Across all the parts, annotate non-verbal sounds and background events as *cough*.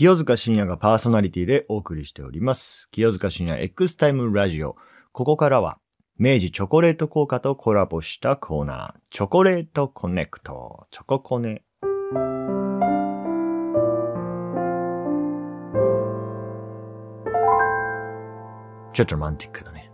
清塚信也がパーソナリティでお送りしております。清塚信也 X タイムラジオ。ここからは、明治チョコレート効果とコラボしたコーナー、チョコレートコネクト、チョココネ。ちょっとロマンティックだね。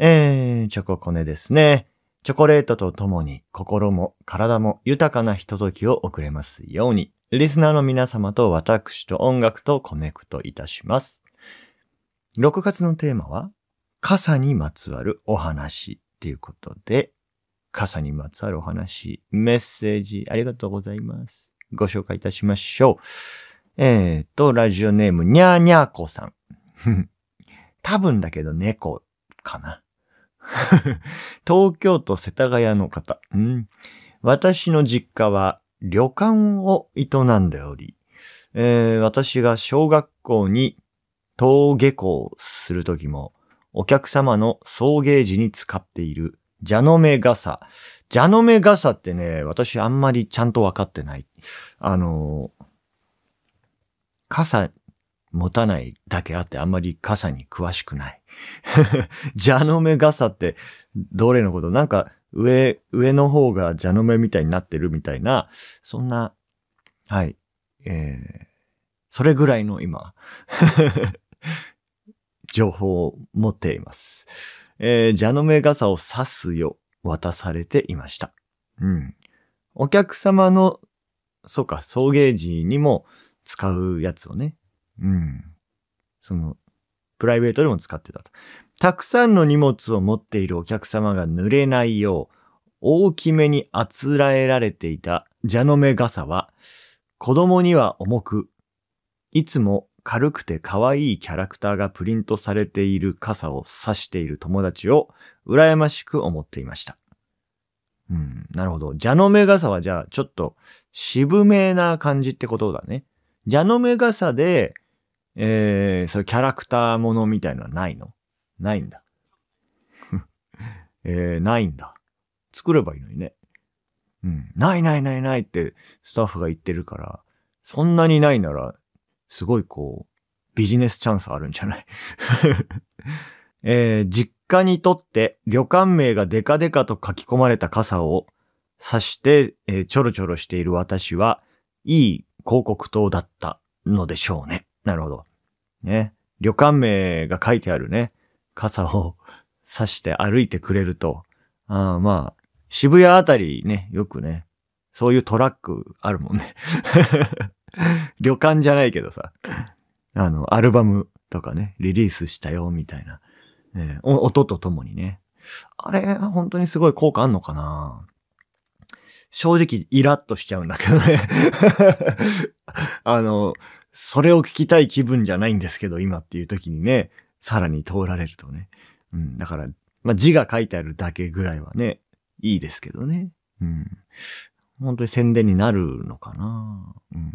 えー、チョココネですね。チョコレートとともに心も体も豊かなひとときを送れますように。リスナーの皆様と私と音楽とコネクトいたします。6月のテーマは、傘にまつわるお話ということで、傘にまつわるお話、メッセージありがとうございます。ご紹介いたしましょう。えっ、と、ラジオネーム、にゃーにゃーこさん。*laughs* 多分だけど猫かな。*laughs* 東京都世田谷の方、うん。私の実家は旅館を営んでおり、えー、私が小学校に登下校するときも、お客様の送迎時に使っている、ジャノメ傘。ジャノメ傘ってね、私あんまりちゃんとわかってない。あの、傘持たないだけあってあんまり傘に詳しくない。ジャノメ傘ってどれのことなんか上、上の方が蛇の目みたいになってるみたいな、そんな、はい、えー、それぐらいの今 *laughs* 情報を持っています。えー、蛇の目傘を刺すよ、渡されていました。うん。お客様の、そうか、送迎時にも使うやつをね、うん。その、プライベートでも使ってたと。たくさんの荷物を持っているお客様が濡れないよう、大きめにあつらえられていた蛇の目傘は、子供には重く、いつも軽くて可愛いキャラクターがプリントされている傘を差している友達を羨ましく思っていました。うん、なるほど。蛇の目傘はじゃあちょっと渋めな感じってことだね。蛇の目傘でえー、そうキャラクターものみたいのはないのないんだ。*laughs* えー、ないんだ。作ればいいのにね。うん。ないないないないってスタッフが言ってるから、そんなにないなら、すごいこう、ビジネスチャンスあるんじゃない *laughs* えー、実家にとって旅館名がデカデカと書き込まれた傘を刺して、えー、ちょろちょろしている私は、いい広告塔だったのでしょうね。なるほど。ね。旅館名が書いてあるね、傘を差して歩いてくれると、あまあ、渋谷あたりね、よくね、そういうトラックあるもんね。*laughs* 旅館じゃないけどさ、あの、アルバムとかね、リリースしたよ、みたいな、ね、音とともにね。あれ、本当にすごい効果あんのかな正直、イラッとしちゃうんだけどね。*laughs* あの、それを聞きたい気分じゃないんですけど、今っていう時にね、さらに通られるとね。うん、だから、まあ、字が書いてあるだけぐらいはね、いいですけどね。うん。本当に宣伝になるのかな。うん。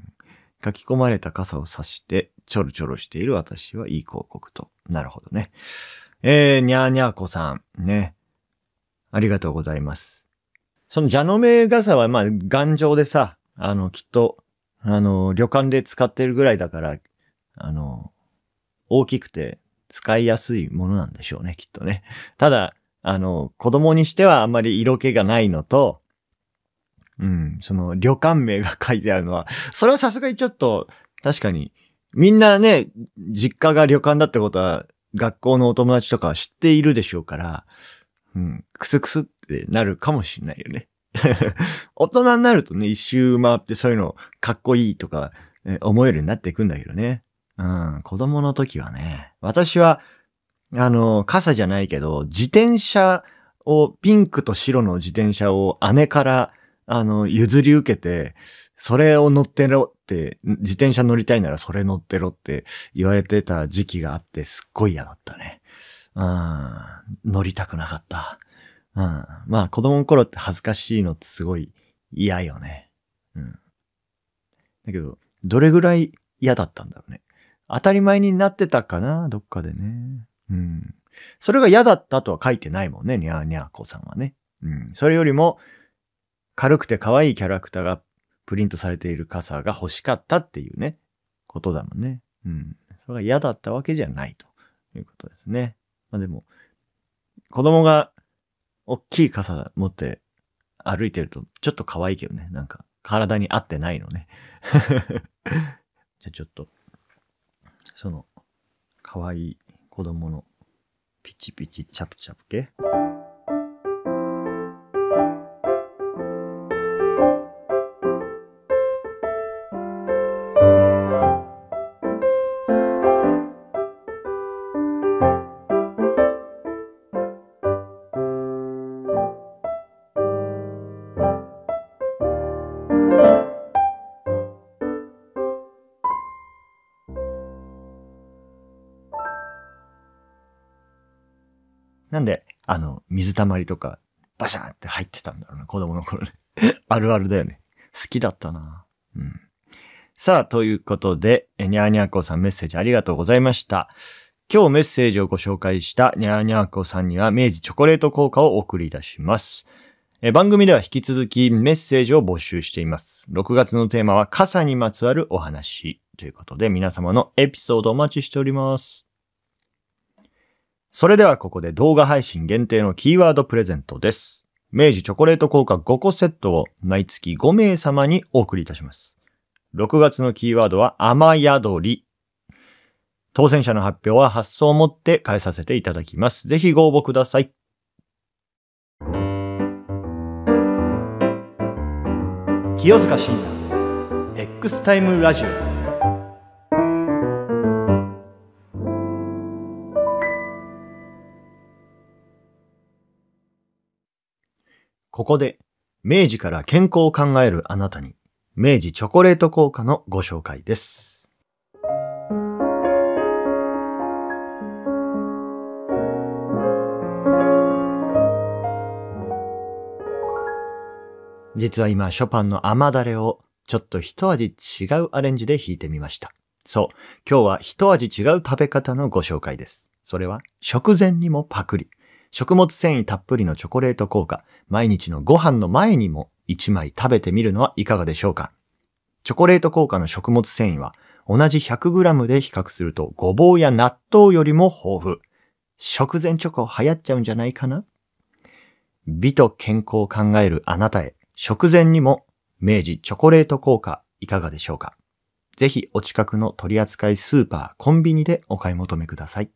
書き込まれた傘を差して、ちょろちょろしている私はいい広告と。なるほどね。えー、にゃーにゃーこさん。ね。ありがとうございます。そのャのメ傘は、まあ、頑丈でさ、あの、きっと、あの、旅館で使ってるぐらいだから、あの、大きくて使いやすいものなんでしょうね、きっとね。ただ、あの、子供にしてはあんまり色気がないのと、うん、その旅館名が書いてあるのは、それはさすがにちょっと、確かに、みんなね、実家が旅館だってことは、学校のお友達とかは知っているでしょうから、うん、くすくすってなるかもしれないよね。*laughs* 大人になるとね、一周回ってそういうのかっこいいとか、え思えるようになっていくんだけどね。うん、子供の時はね、私は、あの、傘じゃないけど、自転車を、ピンクと白の自転車を姉から、あの、譲り受けて、それを乗ってろって、自転車乗りたいならそれ乗ってろって言われてた時期があって、すっごい嫌だったね。うん、乗りたくなかった。うん。まあ子供の頃って恥ずかしいのってすごい嫌よね。うん。だけど、どれぐらい嫌だったんだろうね。当たり前になってたかなどっかでね。うん。それが嫌だったとは書いてないもんね、にゃーにゃーこさんはね。うん。それよりも、軽くて可愛いキャラクターがプリントされている傘が欲しかったっていうね、ことだもんね。うん。それが嫌だったわけじゃないということですね。まあでも、子供が大きい傘持って歩いてると、ちょっと可愛いけどね。なんか、体に合ってないのね。*laughs* じゃあちょっと、その、可愛い子供のピチピチチャプチャプ系。なんで、あの、水たまりとか、バシャーって入ってたんだろうな、子供の頃ね。*laughs* あるあるだよね。好きだったな。うん。さあ、ということで、にゃーにゃーこさんメッセージありがとうございました。今日メッセージをご紹介したにゃーにゃーこさんには明治チョコレート効果をお送りいたします。え番組では引き続きメッセージを募集しています。6月のテーマは傘にまつわるお話ということで皆様のエピソードお待ちしております。それではここで動画配信限定のキーワードプレゼントです。明治チョコレート効果5個セットを毎月5名様にお送りいたします。6月のキーワードは雨宿り。当選者の発表は発送をもって返させていただきます。ぜひご応募ください。清塚信也 X タイムラジオここで、明治から健康を考えるあなたに、明治チョコレート効果のご紹介です。実は今、ショパンの甘だれをちょっと一味違うアレンジで弾いてみました。そう、今日は一味違う食べ方のご紹介です。それは食前にもパクリ。食物繊維たっぷりのチョコレート効果、毎日のご飯の前にも1枚食べてみるのはいかがでしょうかチョコレート効果の食物繊維は同じ 100g で比較するとごぼうや納豆よりも豊富。食前チョコ流行っちゃうんじゃないかな美と健康を考えるあなたへ、食前にも明治チョコレート効果いかがでしょうかぜひお近くの取扱いスーパー、コンビニでお買い求めください。